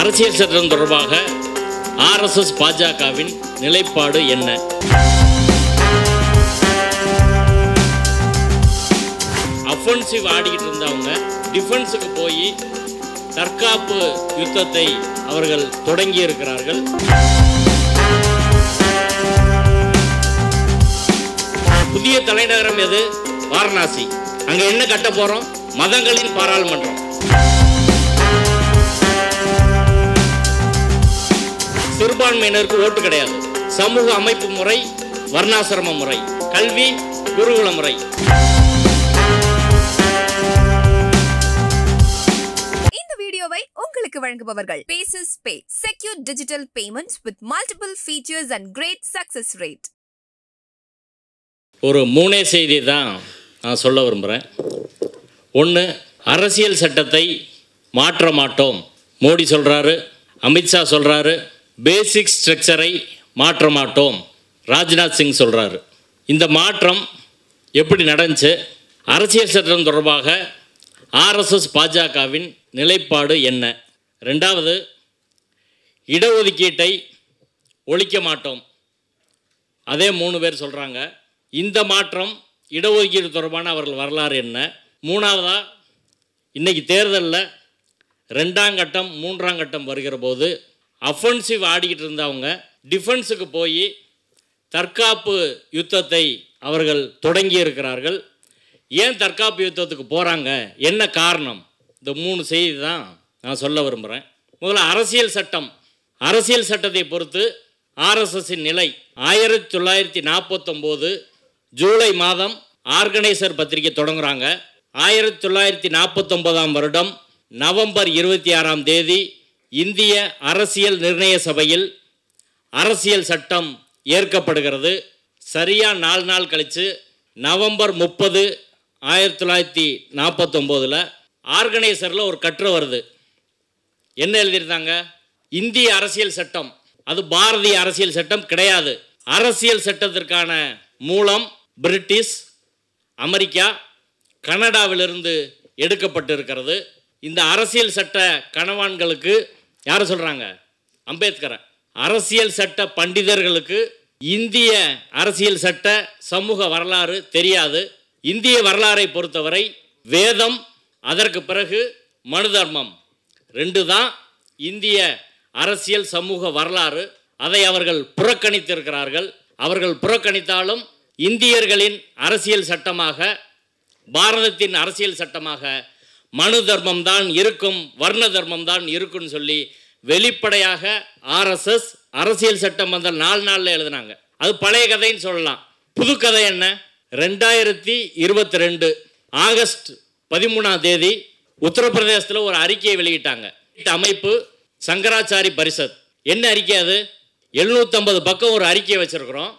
அரசியல் சட்டம் தொடர்பாக ஆர்எஸ்எஸ் பாஜகவின் நிலைப்பாடு என்ன அஃபென்சிவ் ஆடிக்கிட்டு இருந்தவங்க டிஃபென்ஸுக்கு போய் தற்காப்பு யுத்தத்தை அவர்கள் தொடங்கி இருக்கிறார்கள் புதிய தலைநகரம் எது வாரணாசி அங்கே என்ன கட்ட போறோம் மதங்களின் பாராளுமன்றம் சிறுபான்மையினருக்கு ஓட்டு கிடையாது சமூக அமைப்பு முறை வர்ணாசிரம முறை கல்வி குருகுல முறை வீடியோவை உங்களுக்கு வழங்குபவர்கள் பேசஸ் பே secure digital payments with multiple features and great success rate ஒரு மூணே செய்தி தான் நான் சொல்ல விரும்புகிறேன் ஒன்று அரசியல் சட்டத்தை மாற்ற மாட்டோம் மோடி சொல்கிறாரு அமித்ஷா சொல்கிறாரு பேசிக் ஸ்ட்ரக்சரை மாற்ற மாட்டோம் ராஜ்நாத் சிங் சொல்கிறாரு இந்த மாற்றம் எப்படி நடந்துச்சு அரசியல் சட்டம் தொடர்பாக ஆர்எஸ்எஸ் பாஜகவின் நிலைப்பாடு என்ன ரெண்டாவது இடஒதுக்கீட்டை ஒழிக்க மாட்டோம் அதே மூணு பேர் சொல்கிறாங்க இந்த மாற்றம் இடஒதுக்கீடு தொடர்பான அவர்கள் வரலாறு என்ன மூணாவதாக இன்றைக்கி தேர்தலில் ரெண்டாம் கட்டம் மூன்றாம் கட்டம் வருகிற போது அஃபென்சிவ் ஆடிக்கிட்டு இருந்தவங்க டிஃபென்ஸுக்கு போய் தற்காப்பு யுத்தத்தை அவர்கள் தொடங்கி இருக்கிறார்கள் ஏன் தற்காப்பு யுத்தத்துக்கு போகிறாங்க என்ன காரணம் இந்த மூணு செய்தி தான் நான் சொல்ல விரும்புகிறேன் முதல்ல அரசியல் சட்டம் அரசியல் சட்டத்தை பொறுத்து ஆர்எஸ்எஸின் நிலை ஆயிரத்தி தொள்ளாயிரத்தி நாற்பத்தொம்போது ஜூலை மாதம் ஆர்கனைசர் பத்திரிகை தொடங்குகிறாங்க ஆயிரத்தி தொள்ளாயிரத்தி நாற்பத்தொம்போதாம் வருடம் நவம்பர் இருபத்தி ஆறாம் தேதி இந்திய அரசியல் நிர்ணய சபையில் அரசியல் சட்டம் ஏற்கப்படுகிறது சரியாக நாலு நாள் கழித்து நவம்பர் முப்பது ஆயிரத்தி தொள்ளாயிரத்தி நாற்பத்தொம்போதில் ஆர்கனைசரில் ஒரு கற்று வருது என்ன எழுதியிருந்தாங்க இந்திய அரசியல் சட்டம் அது பாரதிய அரசியல் சட்டம் கிடையாது அரசியல் சட்டத்திற்கான மூலம் பிரிட்டிஷ் அமெரிக்கா கனடாவிலிருந்து எடுக்கப்பட்டிருக்கிறது இந்த அரசியல் சட்ட கணவான்களுக்கு யாரை சொல்கிறாங்க அம்பேத்கரை அரசியல் சட்ட பண்டிதர்களுக்கு இந்திய அரசியல் சட்ட சமூக வரலாறு தெரியாது இந்திய வரலாறை பொறுத்தவரை வேதம் அதற்கு பிறகு மனு தர்மம் ரெண்டு தான் இந்திய அரசியல் சமூக வரலாறு அதை அவர்கள் புறக்கணித்திருக்கிறார்கள் அவர்கள் புறக்கணித்தாலும் இந்தியர்களின் அரசியல் சட்டமாக பாரதத்தின் அரசியல் சட்டமாக மனு தர்மம் தான் இருக்கும் வர்ண தர்மம் தான் இருக்கும்னு சொல்லி வெளிப்படையாக ஆர்எஸ்எஸ் அரசியல் சட்டம் வந்த நாலு நாளில் எழுதினாங்க அது பழைய கதைன்னு சொல்லலாம் புது கதை என்ன ரெண்டாயிரத்தி இருபத்தி ரெண்டு ஆகஸ்ட் பதிமூணாம் தேதி உத்தரப்பிரதேசத்தில் ஒரு அறிக்கையை வெளியிட்டாங்க அமைப்பு சங்கராச்சாரி பரிஷத் என்ன அறிக்கை அது எழுநூற்றம்பது பக்கம் ஒரு அறிக்கையை வச்சுருக்குறோம்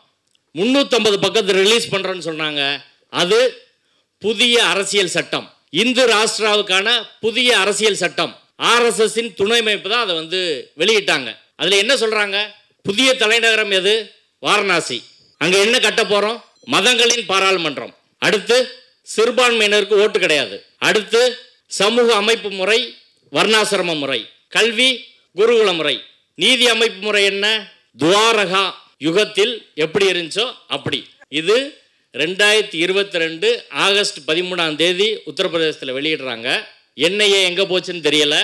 முந்நூற்றம்பது பக்கத்தை ரிலீஸ் பண்ணுறோன்னு சொன்னாங்க அது புதிய அரசியல் சட்டம் இந்து ராஷ்டிராவுக்கான புதிய அரசியல் சட்டம் ஆர்எஸ்எஸ்ஸின் துணை அமைப்பு தான் அதை வந்து வெளியிட்டாங்க அதில் என்ன சொல்கிறாங்க புதிய தலைநகரம் எது வாரணாசி அங்கே என்ன கட்ட போறோம் மதங்களின் பாராளுமன்றம் அடுத்து சிறுபான்மையினருக்கு ஓட்டு கிடையாது அடுத்து சமூக அமைப்பு முறை வர்ணாசிரம முறை கல்வி குருகுல முறை நீதி அமைப்பு முறை என்ன துவாரகா யுகத்தில் எப்படி இருந்துச்சோ அப்படி இது ரெண்டாயிரத்தி இருபத்தி ரெண்டு ஆகஸ்ட் பதிமூணாம் தேதி உத்தரப்பிரதேசத்தில் வெளியிடுறாங்க என்ஐஏ எங்கே போச்சுன்னு தெரியல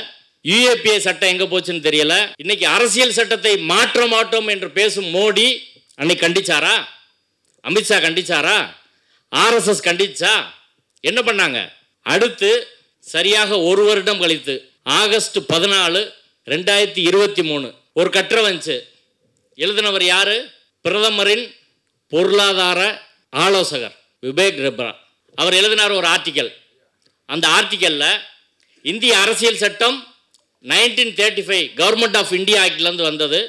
யூஏபிஏ சட்டம் எங்கே போச்சுன்னு தெரியல இன்னைக்கு அரசியல் சட்டத்தை மாற்ற மாட்டோம் என்று பேசும் மோடி அன்னைக்கு கண்டிச்சாரா அமித்ஷா கண்டிச்சாரா ஆர்எஸ்எஸ் கண்டிச்சா என்ன பண்ணாங்க அடுத்து சரியாக ஒரு வருடம் கழித்து ஆகஸ்ட் பதினாலு ரெண்டாயிரத்தி இருபத்தி மூணு ஒரு கட்டுரை வந்துச்சு எழுதினவர் யார் பிரதமரின் பொருளாதார ஆலோசகர் விவேக் ரெப்ரா அவர் எழுதினார் ஒரு ஆர்டிக்கல் அந்த ஆர்டிக்கலில் இந்திய அரசியல் சட்டம் nineteen thirty five government of India ஆக்ட்லேருந்து வந்தது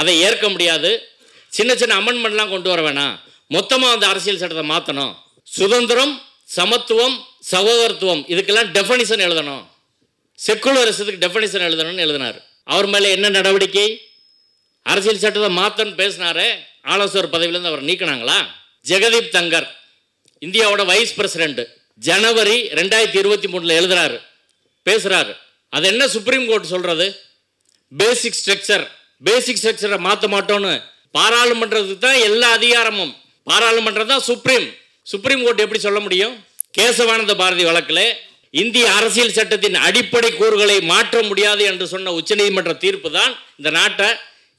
அதை ஏற்க முடியாது சின்ன சின்ன அமெண்ட்மெண்ட்லாம் கொண்டு வர வேணாம் மொத்தமாக அந்த அரசியல் சட்டத்தை மாற்றணும் சுதந்திரம் சமத்துவம் சகோதரத்துவம் இதுக்கெல்லாம் டெஃபனிஷன் எழுதணும் செக்குலரிசத்துக்கு டெஃபனிஷன் எழுதணும்னு எழுதினார் அவர் மேலே என்ன நடவடிக்கை அரசியல் சட்டத்தை மாற்றன்னு பேசினாரே ஆலோசகர் பதவியிலேருந்து அவர் நீக்கினாங்களா ஜெகதீப் தங்கர் இந்தியாவோட வைஸ் பிரசிடண்ட் ஜனவரி ரெண்டாயிரத்தி இருபத்தி மூணில் எழுதுறாரு பேசுகிறாரு அது என்ன சுப்ரீம் கோர்ட் சொல்கிறது பேசிக் ஸ்ட்ரக்சர் பேசிக் ஸ்ட்ரக்சரை மாற்ற மாட்டோம்னு பாராளுமன்றத்துக்கு தான் எல்லா அதிகாரமும் பாராளுமன்றம் தான் சுப்ரீம் சுப்ரீம் கோர்ட் எப்படி சொல்ல முடியும் கேசவானந்த பாரதி வழக்கில் இந்திய அரசியல் சட்டத்தின் அடிப்படை கூறுகளை மாற்ற முடியாது என்று சொன்ன உச்சநீதிமன்ற தீர்ப்பு தான் இந்த நாட்டை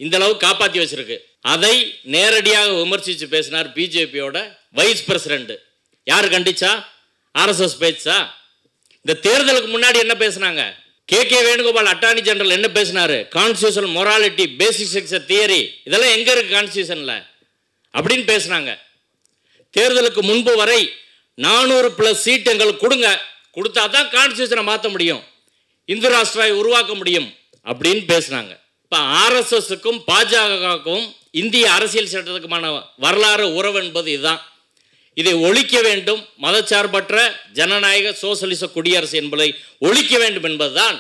இந்த அளவு காப்பாற்றி வச்சிருக்கு அதை நேரடியாக விமர்சித்து பேசினார் பிஜேபியோட வைஸ் பிரசிடென்ட் யார் கண்டிச்சா ஆர்எஸ்எஸ் பேச்சா இந்த தேர்தலுக்கு முன்னாடி என்ன பேசினாங்க K K Venugopal attorney general என்ன பேசினாரு கான்ஸ்டியூஷன் மொராலிட்டி பேசிக் செக்ஸ் தியரி இதெல்லாம் எங்கே இருக்குது கான்ஸ்டியூஷன்ல அப்படின்னு பேசினாங்க தேர்தலுக்கு முன்பு வரை நானூறு ப்ளஸ் சீட் எங்களுக்கு கொடுங்க கொடுத்தா தான் கான்ஸ்டியூஷனை மாற்ற முடியும் இந்து ராஷ்டிராவை உருவாக்க முடியும் அப்படின்னு பேசினாங்க இப்போ ஆர்எஸ்எஸுக்கும் பாஜகவுக்கும் இந்திய அரசியல் சட்டத்துக்குமான வரலாறு உறவு என்பது இதுதான் இதை ஒழிக்க வேண்டும் மதச்சார்பற்ற ஜனநாயக சோசியலிச குடியரசு என்பதை ஒழிக்க வேண்டும் என்பதுதான்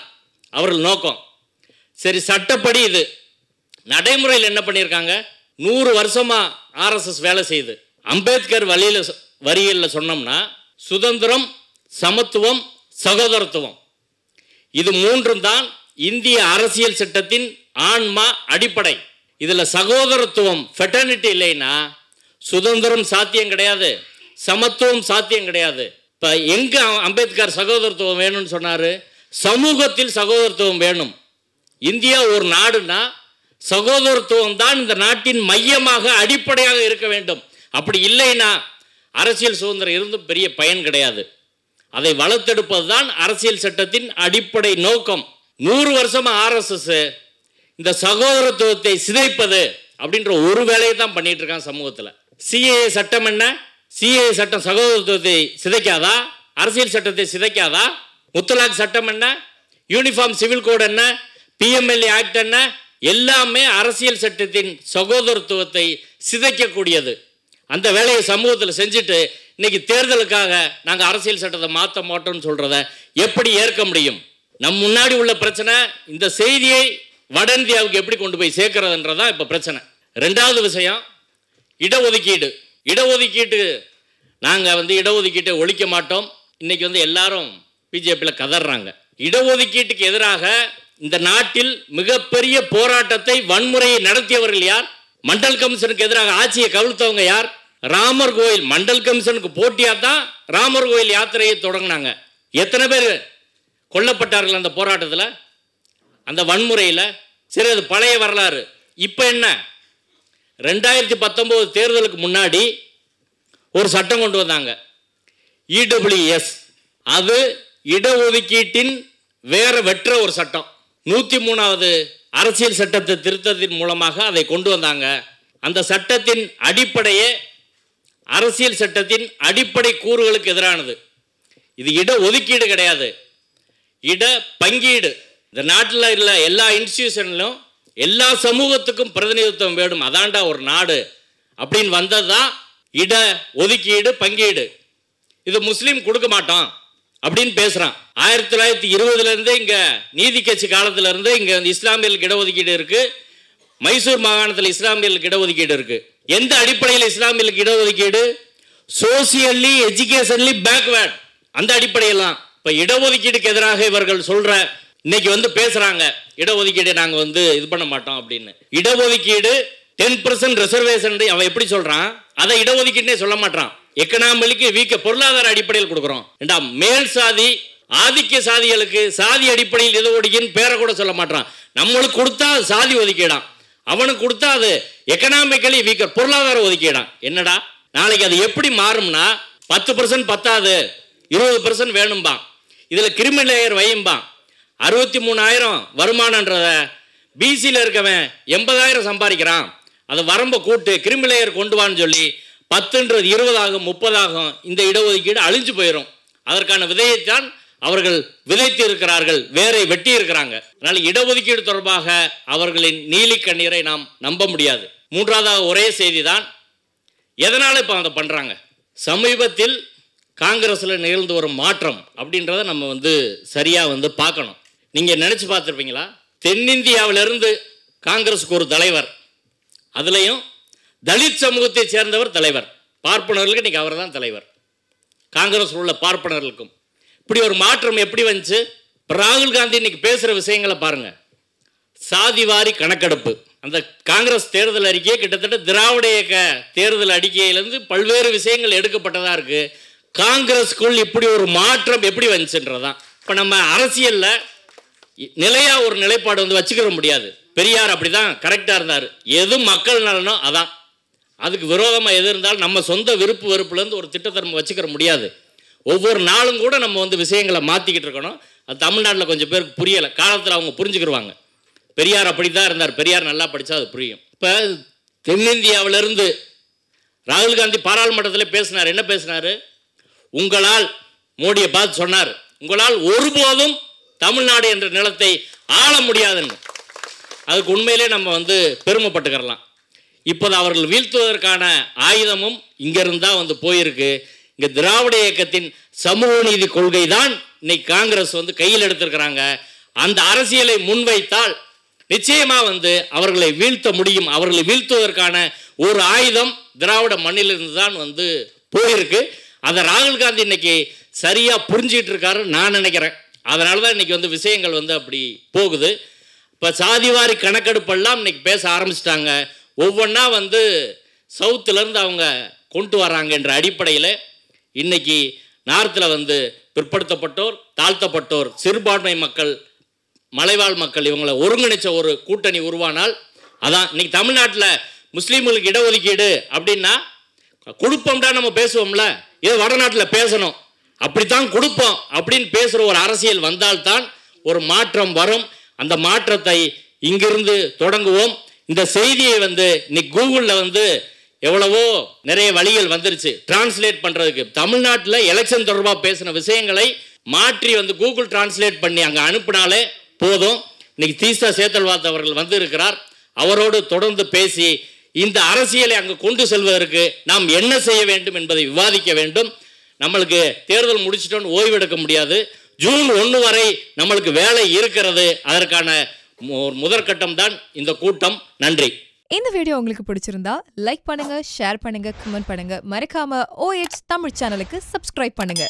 அவர்கள் நோக்கம் சரி சட்டப்படி இது நடைமுறையில் என்ன பண்ணியிருக்காங்க நூறு வருஷமாக ஆர்எஸ்எஸ் வேலை செய்யுது அம்பேத்கர் வழியில் வரியில் சொன்னோம்னா சுதந்திரம் சமத்துவம் சகோதரத்துவம் இது மூன்றும் தான் இந்திய அரசியல் சட்டத்தின் ஆன்மா அடிப்படை இதில் சகோதரத்துவம் ஃபெட்டர்னிட்டி இல்லைன்னா சுதந்திரம் சாத்தியம் கிடையாது சமத்துவம் சாத்தியம் கிடையாது இப்போ எங்கே அம்பேத்கர் சகோதரத்துவம் வேணும்னு சொன்னார் சமூகத்தில் சகோதரத்துவம் வேணும் இந்தியா ஒரு நாடுனா சகோதரத்துவம் தான் இந்த நாட்டின் மையமாக அடிப்படையாக இருக்க வேண்டும் அப்படி இல்லைன்னா அரசியல் சுதந்திரம் இருந்தும் பெரிய பயன் கிடையாது அதை வளர்த்தெடுப்பது தான் அரசியல் சட்டத்தின் அடிப்படை நோக்கம் நூறு வருஷமாக ஆர்எஸ்எஸ் இந்த சகோதரத்துவத்தை சிதைப்பது அப்படின்ற ஒரு வேலையை தான் பண்ணிட்டு இருக்கான் சமூகத்தில் சிஏ சட்டம் என்ன சிஏ சட்டம் சகோதரத்துவத்தை சிதைக்காதா அரசியல் சட்டத்தை சிதைக்காதா முத்தலாக் சட்டம் என்ன யூனிஃபார்ம் சிவில் கோடு என்ன பிஎம்எல்ஏ ஆக்ட் என்ன எல்லாமே அரசியல் சட்டத்தின் சகோதரத்துவத்தை சிதைக்கக்கூடியது அந்த வேலையை சமூகத்தில் செஞ்சுட்டு இன்னைக்கு தேர்தலுக்காக நாங்கள் அரசியல் சட்டத்தை மாற்ற மாட்டோம்னு சொல்கிறத எப்படி ஏற்க முடியும் நம் முன்னாடி உள்ள பிரச்சனை இந்த செய்தியை வட இந்தியாவுக்கு எப்படி கொண்டு போய் சேர்க்கறதுன்றதான் இப்போ பிரச்சனை ரெண்டாவது விஷயம் இடஒதுக்கீடு இடஒதுக்கீட்டு நாங்கள் வந்து இடஒதுக்கீட்டை ஒழிக்க மாட்டோம் இன்றைக்கி வந்து எல்லாரும் பிஜேபியில் கதறாங்க இடஒதுக்கீட்டுக்கு எதிராக இந்த நாட்டில் மிகப்பெரிய போராட்டத்தை வன்முறையை நடத்தியவர்கள் யார் மண்டல் கமிஷனுக்கு எதிராக ஆட்சியை கவிழ்த்தவங்க யார் ராமர் கோயில் மண்டல் கமிஷனுக்கு போட்டியாக தான் ராமர் கோயில் யாத்திரையை தொடங்கினாங்க எத்தனை பேர் கொல்லப்பட்டார்கள் அந்த போராட்டத்தில் அந்த வன்முறையில் சரி அது பழைய வரலாறு இப்போ என்ன ரெண்டாயிரத்தி பத்தொம்போது தேர்தலுக்கு முன்னாடி ஒரு சட்டம் கொண்டு வந்தாங்க இடபிள்யூஎஸ் e அது இடஒதுக்கீட்டின் வேற வெற்ற ஒரு சட்டம் நூற்றி மூணாவது அரசியல் சட்டத்தை திருத்தத்தின் மூலமாக அதை கொண்டு வந்தாங்க அந்த சட்டத்தின் அடிப்படையே அரசியல் சட்டத்தின் அடிப்படை கூறுகளுக்கு எதிரானது இது இட ஒதுக்கீடு கிடையாது இட பங்கீடு இந்த நாட்டில் இல்லை எல்லா இன்ஸ்டியூஷன்லையும் எல்லா சமூகத்துக்கும் பிரதிநிதித்துவம் வேணும் அதாண்டா ஒரு நாடு அப்படின்னு வந்தது தான் இட ஒதுக்கீடு பங்கீடு இது முஸ்லீம் கொடுக்க மாட்டோம் அப்படின்னு பேசுகிறான் ஆயிரத்தி தொள்ளாயிரத்தி இருபதுலேருந்து இங்கே நீதி கட்சி காலத்திலேருந்து இங்கே இஸ்லாமியர்களுக்கு இடஒதுக்கீடு இருக்குது மைசூர் மாகாணத்தில் இஸ்லாமியர்களுக்கு இடஒதுக்கீடு இருக்குது எந்த அடிப்படையில் இஸ்லாமியர்களுக்கு இடஒதுக்கீடு சோசியல்லி எஜுகேஷன்லி பேக்வேர்ட் அந்த அடிப்படையெல்லாம் தான் இப்போ இடஒதுக்கீடுக்கு எதிராக இவர்கள் சொல்கிற இன்னைக்கு வந்து பேசுகிறாங்க இடஒதுக்கீடு நாங்கள் வந்து இது பண்ண மாட்டோம் அப்படின்னு இடஒதுக்கீடு டென் பர்சன்ட் ரிசர்வேஷன் அவன் எப்படி சொல்கிறான் அதை இடஒதுக்கீடுனே சொல்ல மாட்டான் எக்கனாமிக்கு வீக்க பொருளாதார அடிப்படையில் கொடுக்குறோம் ஏண்டா மேல் சாதி ஆதிக்க சாதிகளுக்கு சாதி அடிப்படையில் எது ஒடுக்கின்னு பேரை கூட சொல்ல மாட்டான் நம்மளுக்கு கொடுத்தா சாதி ஒதுக்கீடான் அவனுக்கு கொடுத்தா அது எக்கனாமிக்கலி வீக்க பொருளாதார ஒதுக்கீடா என்னடா நாளைக்கு அது எப்படி மாறும்னா பத்து பர்சன்ட் பத்தாது இருபது பர்சன்ட் வேணும்பான் இதில் கிரிமினல் லேயர் வையும்பான் அறுபத்தி மூணாயிரம் வருமானன்றத பிசியில் இருக்கவன் எண்பதாயிரம் சம்பாதிக்கிறான் அதை வரம்பை கூட்டு கிரிமிலேயர் கொண்டு வான்னு சொல்லி பத்துன்றது இருபதாகும் முப்பதாகும் இந்த இடஒதுக்கீடு அழிஞ்சு போயிடும் அதற்கான விதையைத்தான் அவர்கள் விதைத்து இருக்கிறார்கள் வேரை வெட்டி இருக்கிறாங்க அதனால் இடஒதுக்கீடு தொடர்பாக அவர்களின் நீலி கண்ணீரை நாம் நம்ப முடியாது மூன்றாவதாக ஒரே செய்தி தான் எதனால் இப்போ அதை பண்ணுறாங்க சமீபத்தில் காங்கிரஸில் நிகழ்ந்து வரும் மாற்றம் அப்படின்றத நம்ம வந்து சரியாக வந்து பார்க்கணும் நீங்கள் நினச்சி பார்த்துருப்பீங்களா தென்னிந்தியாவிலிருந்து காங்கிரஸுக்கு ஒரு தலைவர் அதுலேயும் தலித் சமூகத்தை சேர்ந்தவர் தலைவர் பார்ப்பனர்களுக்கு இன்றைக்கி அவர் தான் தலைவர் காங்கிரஸ் உள்ள பார்ப்பனர்களுக்கும் இப்படி ஒரு மாற்றம் எப்படி வந்துச்சு ராகுல் காந்தி இன்னைக்கு பேசுகிற விஷயங்களை பாருங்கள் சாதிவாரி கணக்கெடுப்பு அந்த காங்கிரஸ் தேர்தல் அறிக்கையை கிட்டத்தட்ட திராவிட இயக்க தேர்தல் அறிக்கையிலேருந்து பல்வேறு விஷயங்கள் எடுக்கப்பட்டதாக இருக்குது காங்கிரஸுக்குள் இப்படி ஒரு மாற்றம் எப்படி வந்துச்சுன்றதான் இப்போ நம்ம அரசியலில் நிலையாக ஒரு நிலைப்பாடு வந்து வச்சுக்கிற முடியாது பெரியார் அப்படி தான் கரெக்டாக இருந்தார் எது மக்கள் நலனோ அதான் அதுக்கு விரோதமாக எது இருந்தாலும் நம்ம சொந்த விருப்பு வெறுப்புலேருந்து ஒரு திட்டத்தை வச்சுக்கிற முடியாது ஒவ்வொரு நாளும் கூட நம்ம வந்து விஷயங்களை மாற்றிக்கிட்டு இருக்கணும் அது தமிழ்நாட்டில் கொஞ்சம் பேருக்கு புரியலை காலத்தில் அவங்க புரிஞ்சுக்கிடுவாங்க பெரியார் அப்படி தான் இருந்தார் பெரியார் நல்லா படித்தா அது புரியும் இப்போ தென்னிந்தியாவிலிருந்து ராகுல் காந்தி பாராளுமன்றத்தில் பேசினார் என்ன பேசினார் உங்களால் மோடியை பார்த்து சொன்னார் உங்களால் ஒருபோதும் தமிழ்நாடு என்ற நிலத்தை ஆள முடியாதுன்னு அதுக்கு உண்மையிலே நம்ம வந்து பெருமைப்பட்டுக்கிறலாம் இப்போது அவர்கள் வீழ்த்துவதற்கான ஆயுதமும் இங்கேருந்து தான் வந்து போயிருக்கு இங்கே திராவிட இயக்கத்தின் சமூக நீதி கொள்கை தான் இன்னைக்கு காங்கிரஸ் வந்து கையில் எடுத்திருக்கிறாங்க அந்த அரசியலை முன்வைத்தால் நிச்சயமாக வந்து அவர்களை வீழ்த்த முடியும் அவர்களை வீழ்த்துவதற்கான ஒரு ஆயுதம் திராவிட மண்ணிலிருந்து தான் வந்து போயிருக்கு அதை ராகுல் காந்தி இன்னைக்கு சரியாக புரிஞ்சுக்கிட்டு இருக்காரு நான் நினைக்கிறேன் அதனால தான் இன்றைக்கி வந்து விஷயங்கள் வந்து அப்படி போகுது இப்போ சாதிவாரி கணக்கெடுப்பெல்லாம் இன்றைக்கி பேச ஆரம்பிச்சிட்டாங்க ஒவ்வொன்றா வந்து சவுத்துலேருந்து அவங்க கொண்டு வராங்க என்ற அடிப்படையில் இன்றைக்கி நார்த்தில் வந்து பிற்படுத்தப்பட்டோர் தாழ்த்தப்பட்டோர் சிறுபான்மை மக்கள் மலைவாழ் மக்கள் இவங்களை ஒருங்கிணைச்ச ஒரு கூட்டணி உருவானால் அதான் இன்றைக்கி தமிழ்நாட்டில் முஸ்லீம்களுக்கு இடஒதுக்கீடு அப்படின்னா கொடுப்போம்டா நம்ம பேசுவோம்ல இது வடநாட்டில் பேசணும் அப்படித்தான் கொடுப்போம் அப்படின்னு பேசுகிற ஒரு அரசியல் வந்தால்தான் ஒரு மாற்றம் வரும் அந்த மாற்றத்தை இங்கிருந்து தொடங்குவோம் இந்த செய்தியை வந்து இன்னைக்கு கூகுளில் வந்து எவ்வளவோ நிறைய வழிகள் வந்துருச்சு டிரான்ஸ்லேட் பண்ணுறதுக்கு தமிழ்நாட்டில் எலெக்ஷன் தொடர்பாக பேசின விஷயங்களை மாற்றி வந்து கூகுள் டிரான்ஸ்லேட் பண்ணி அங்கே அனுப்பினாலே போதும் இன்னைக்கு தீசா சேத்தல்வாத் அவர்கள் வந்து இருக்கிறார் அவரோடு தொடர்ந்து பேசி இந்த அரசியலை அங்கு கொண்டு செல்வதற்கு நாம் என்ன செய்ய வேண்டும் என்பதை விவாதிக்க வேண்டும் நம்மளுக்கு தேர்தல் முடிச்சிட்டோன்னு ஓய்வு எடுக்க முடியாது ஜூன் ஒன்று வரை நம்மளுக்கு வேலை இருக்கிறது அதற்கான முதற்கட்டம் தான் இந்த கூட்டம் நன்றி இந்த வீடியோ உங்களுக்கு பிடிச்சிருந்தா லைக் பண்ணுங்க ஷேர் பண்ணுங்க கமெண்ட் பண்ணுங்க மறக்காம ஓஎச் தமிழ் சேனலுக்கு சப்ஸ்கிரைப் பண்ணுங்க